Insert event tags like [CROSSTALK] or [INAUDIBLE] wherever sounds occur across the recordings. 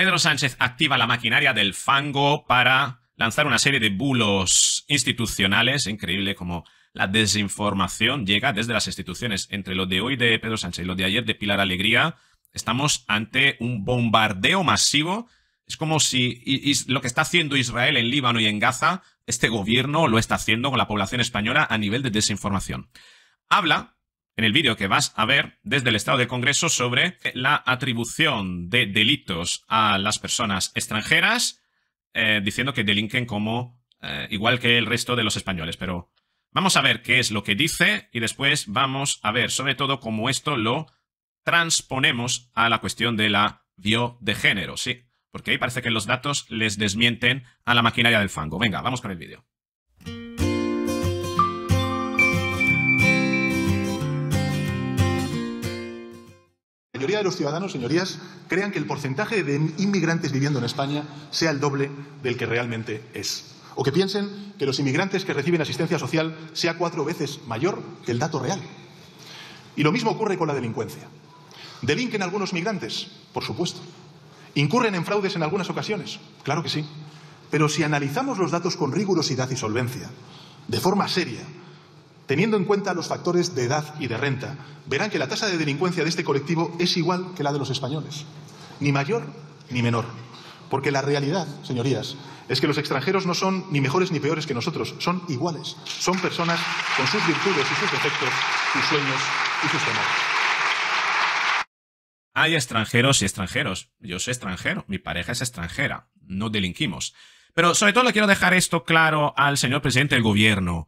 Pedro Sánchez activa la maquinaria del fango para lanzar una serie de bulos institucionales. Increíble como la desinformación llega desde las instituciones. Entre lo de hoy de Pedro Sánchez y lo de ayer de Pilar Alegría, estamos ante un bombardeo masivo. Es como si lo que está haciendo Israel en Líbano y en Gaza, este gobierno lo está haciendo con la población española a nivel de desinformación. Habla en el vídeo que vas a ver desde el Estado de Congreso sobre la atribución de delitos a las personas extranjeras, eh, diciendo que delinquen como eh, igual que el resto de los españoles. Pero vamos a ver qué es lo que dice y después vamos a ver sobre todo cómo esto lo transponemos a la cuestión de la bio de género, ¿sí? Porque ahí parece que los datos les desmienten a la maquinaria del fango. Venga, vamos con el vídeo. mayoría de los ciudadanos, señorías, crean que el porcentaje de inmigrantes viviendo en España sea el doble del que realmente es. O que piensen que los inmigrantes que reciben asistencia social sea cuatro veces mayor que el dato real. Y lo mismo ocurre con la delincuencia. Delinquen algunos migrantes, por supuesto. Incurren en fraudes en algunas ocasiones, claro que sí. Pero si analizamos los datos con rigurosidad y solvencia, de forma seria, Teniendo en cuenta los factores de edad y de renta, verán que la tasa de delincuencia de este colectivo es igual que la de los españoles, ni mayor ni menor. Porque la realidad, señorías, es que los extranjeros no son ni mejores ni peores que nosotros, son iguales. Son personas con sus virtudes y sus defectos, sus sueños y sus temores. Hay extranjeros y extranjeros. Yo soy extranjero, mi pareja es extranjera, no delinquimos. Pero sobre todo le quiero dejar esto claro al señor presidente del gobierno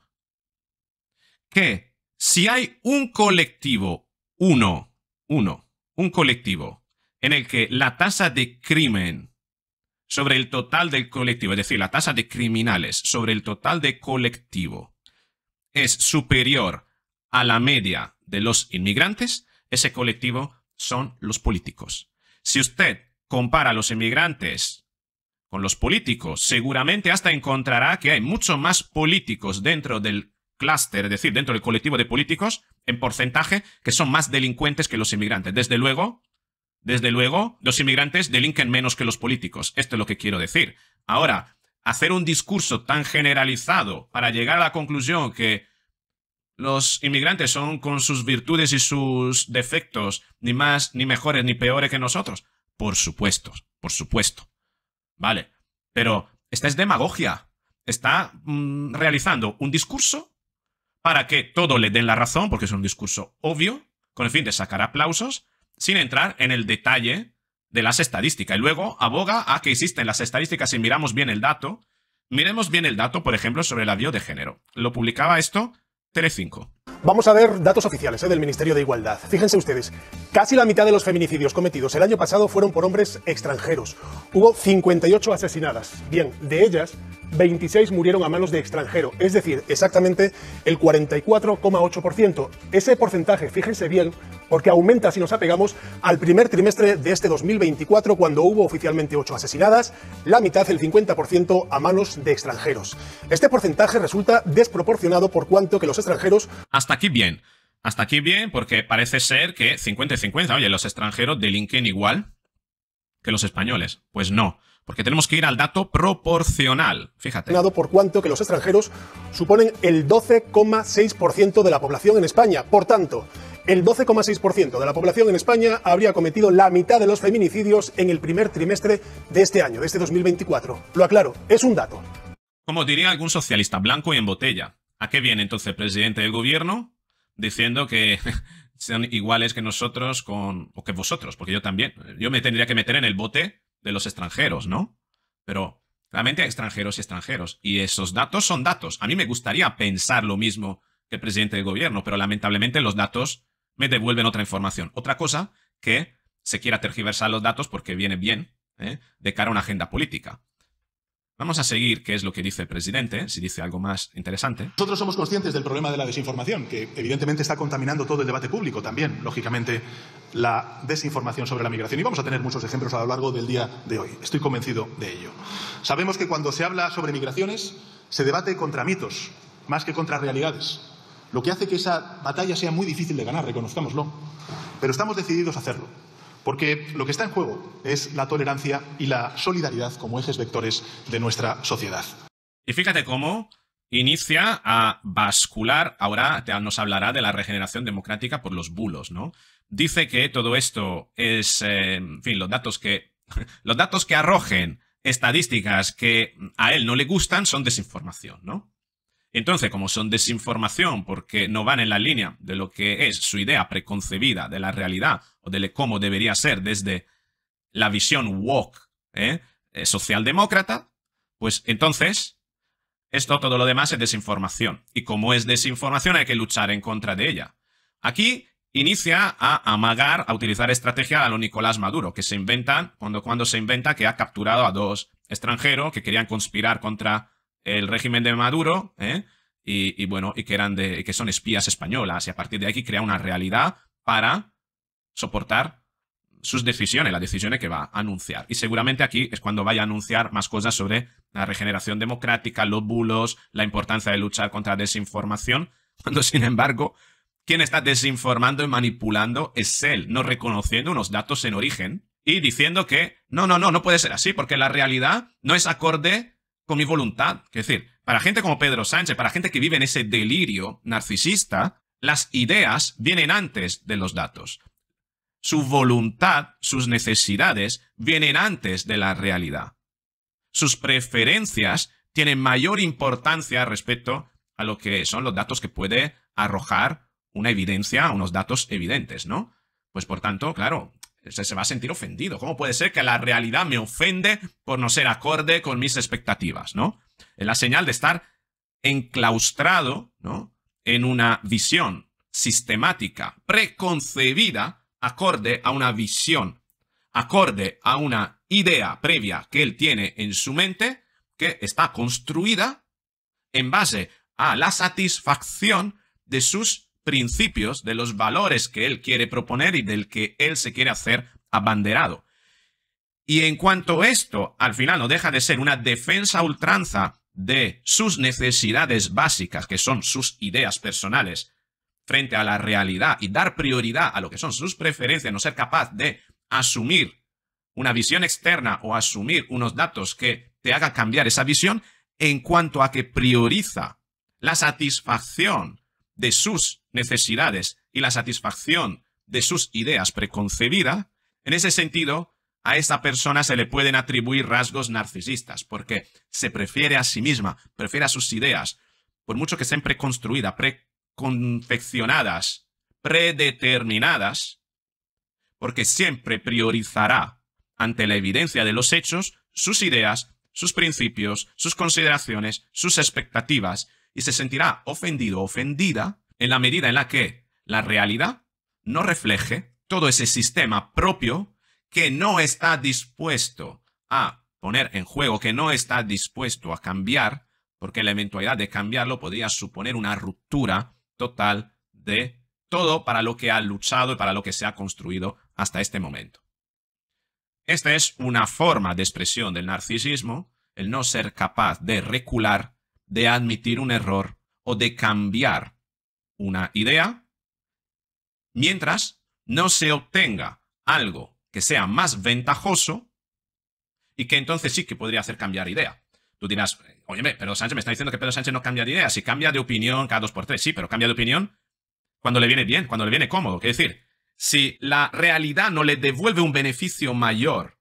que si hay un colectivo, uno, uno, un colectivo, en el que la tasa de crimen sobre el total del colectivo, es decir, la tasa de criminales sobre el total de colectivo, es superior a la media de los inmigrantes, ese colectivo son los políticos. Si usted compara a los inmigrantes con los políticos, seguramente hasta encontrará que hay mucho más políticos dentro del cluster, es decir, dentro del colectivo de políticos, en porcentaje, que son más delincuentes que los inmigrantes. Desde luego, desde luego, los inmigrantes delinquen menos que los políticos. Esto es lo que quiero decir. Ahora, hacer un discurso tan generalizado para llegar a la conclusión que los inmigrantes son con sus virtudes y sus defectos ni más, ni mejores, ni peores que nosotros. Por supuesto, por supuesto. Vale. Pero esta es demagogia. Está mm, realizando un discurso para que todo le den la razón, porque es un discurso obvio, con el fin de sacar aplausos, sin entrar en el detalle de las estadísticas. Y luego aboga a que existen las estadísticas si miramos bien el dato. Miremos bien el dato, por ejemplo, sobre el avión de género. Lo publicaba esto Telecinco. Vamos a ver datos oficiales eh, del Ministerio de Igualdad. Fíjense ustedes, casi la mitad de los feminicidios cometidos el año pasado fueron por hombres extranjeros. Hubo 58 asesinadas. Bien, de ellas, 26 murieron a manos de extranjero, es decir, exactamente el 44,8%. Ese porcentaje, fíjense bien, porque aumenta si nos apegamos al primer trimestre de este 2024, cuando hubo oficialmente 8 asesinadas, la mitad, el 50%, a manos de extranjeros. Este porcentaje resulta desproporcionado por cuanto que los extranjeros... Hasta aquí bien. Hasta aquí bien, porque parece ser que 50 y 50, oye, los extranjeros delinquen igual que los españoles. Pues no porque tenemos que ir al dato proporcional. Fíjate. Por cuanto que los extranjeros suponen el 12,6% de la población en España. Por tanto, el 12,6% de la población en España habría cometido la mitad de los feminicidios en el primer trimestre de este año, de este 2024. Lo aclaro, es un dato. Como diría algún socialista blanco y en botella. ¿A qué viene entonces el presidente del gobierno diciendo que [LAUGHS] son iguales que nosotros con, o que vosotros? Porque yo también. Yo me tendría que meter en el bote de los extranjeros, ¿no? Pero realmente hay extranjeros y extranjeros. Y esos datos son datos. A mí me gustaría pensar lo mismo que el presidente del gobierno, pero lamentablemente los datos me devuelven otra información. Otra cosa que se quiera tergiversar los datos porque viene bien ¿eh? de cara a una agenda política. Vamos a seguir qué es lo que dice el presidente, si dice algo más interesante. Nosotros somos conscientes del problema de la desinformación, que evidentemente está contaminando todo el debate público también, lógicamente, la desinformación sobre la migración. Y vamos a tener muchos ejemplos a lo largo del día de hoy. Estoy convencido de ello. Sabemos que cuando se habla sobre migraciones, se debate contra mitos, más que contra realidades. Lo que hace que esa batalla sea muy difícil de ganar, reconozcámoslo. Pero estamos decididos a hacerlo. Porque lo que está en juego es la tolerancia y la solidaridad como ejes vectores de nuestra sociedad. Y fíjate cómo inicia a bascular, ahora nos hablará de la regeneración democrática por los bulos, ¿no? Dice que todo esto es, eh, en fin, los datos que, [LAUGHS] los datos que arrojen estadísticas que a él no le gustan son desinformación, ¿no? Entonces, como son desinformación porque no van en la línea de lo que es su idea preconcebida de la realidad o de cómo debería ser desde la visión woke ¿eh? Eh, socialdemócrata, pues entonces esto todo lo demás es desinformación. Y como es desinformación hay que luchar en contra de ella. Aquí inicia a amagar, a utilizar estrategia a lo Nicolás Maduro, que se inventan, cuando, cuando se inventa que ha capturado a dos extranjeros que querían conspirar contra el régimen de Maduro, ¿eh? y, y, bueno, y que, eran de, que son espías españolas, y a partir de aquí crea una realidad para soportar sus decisiones, las decisiones que va a anunciar. Y seguramente aquí es cuando vaya a anunciar más cosas sobre la regeneración democrática, los bulos, la importancia de luchar contra la desinformación, cuando [LAUGHS] sin embargo, quien está desinformando y manipulando es él, no reconociendo unos datos en origen y diciendo que no, no, no, no puede ser así, porque la realidad no es acorde con mi voluntad. Es decir, para gente como Pedro Sánchez, para gente que vive en ese delirio narcisista, las ideas vienen antes de los datos. Su voluntad, sus necesidades vienen antes de la realidad. Sus preferencias tienen mayor importancia respecto a lo que son los datos que puede arrojar una evidencia, unos datos evidentes, ¿no? Pues por tanto, claro, se, va a sentir ofendido. ¿Cómo puede ser que la realidad me ofende por no ser acorde con mis expectativas, ¿no? Es la señal de estar enclaustrado, ¿no? En una visión sistemática, preconcebida, acorde a una visión, acorde a una idea previa que él tiene en su mente, que está construida en base a la satisfacción de sus principios, de los valores que él quiere proponer y del que él se quiere hacer abanderado. Y en cuanto esto, al final no deja de ser una defensa ultranza de sus necesidades básicas, que son sus ideas personales, frente a la realidad y dar prioridad a lo que son sus preferencias, no ser capaz de asumir una visión externa o asumir unos datos que te haga cambiar esa visión, en cuanto a que prioriza la satisfacción de sus necesidades y la satisfacción de sus ideas preconcebida, en ese sentido, a esta persona se le pueden atribuir rasgos narcisistas, porque se prefiere a sí misma, prefiere a sus ideas, por mucho que sean preconstruidas, preconfeccionadas, predeterminadas, porque siempre priorizará ante la evidencia de los hechos sus ideas, sus principios, sus consideraciones, sus expectativas, y se sentirá ofendido o ofendida en la medida en la que la realidad no refleje todo ese sistema propio que no está dispuesto a poner en juego, que no está dispuesto a cambiar, porque la eventualidad de cambiarlo podría suponer una ruptura total de todo para lo que ha luchado y para lo que se ha construido hasta este momento. Esta es una forma de expresión del narcisismo, el no ser capaz de recular de admitir un error o de cambiar una idea, mientras no se obtenga algo que sea más ventajoso y que entonces sí que podría hacer cambiar idea. Tú dirás, oye, pero Sánchez me está diciendo que Pedro Sánchez no cambia de idea, si cambia de opinión cada dos por tres, sí, pero cambia de opinión cuando le viene bien, cuando le viene cómodo. Es decir, si la realidad no le devuelve un beneficio mayor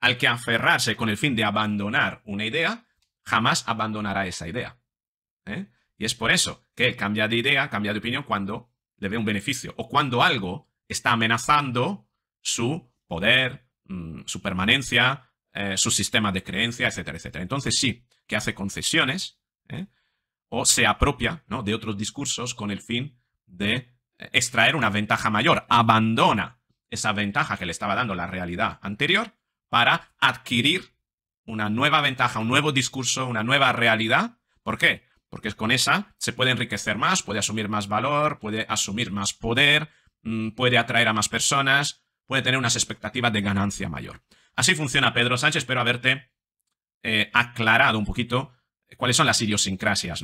al que aferrarse con el fin de abandonar una idea, jamás abandonará esa idea. ¿eh? Y es por eso que cambia de idea, cambia de opinión cuando le ve un beneficio o cuando algo está amenazando su poder, mm, su permanencia, eh, su sistema de creencia, etcétera, etcétera. Entonces sí, que hace concesiones ¿eh? o se apropia de otros discursos con el fin de extraer una ventaja mayor, abandona esa ventaja que le estaba dando la realidad anterior para adquirir una nueva ventaja, un nuevo discurso, una nueva realidad. ¿Por qué? Porque con esa se puede enriquecer más, puede asumir más valor, puede asumir más poder, mm, puede atraer a más personas, puede tener unas expectativas de ganancia mayor. Así funciona Pedro Sánchez, espero haberte eh, aclarado un poquito eh, cuáles son las idiosincrasias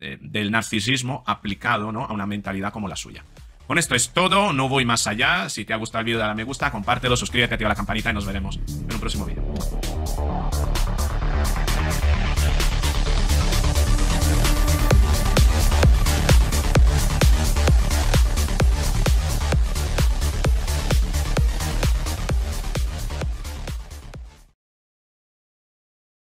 eh, del narcisismo aplicado ¿no? a una mentalidad como la suya. Con esto es todo, no voy más allá. Si te ha gustado el vídeo, dale a me gusta, compártelo, suscríbete, activa la campanita y nos veremos en un próximo vídeo.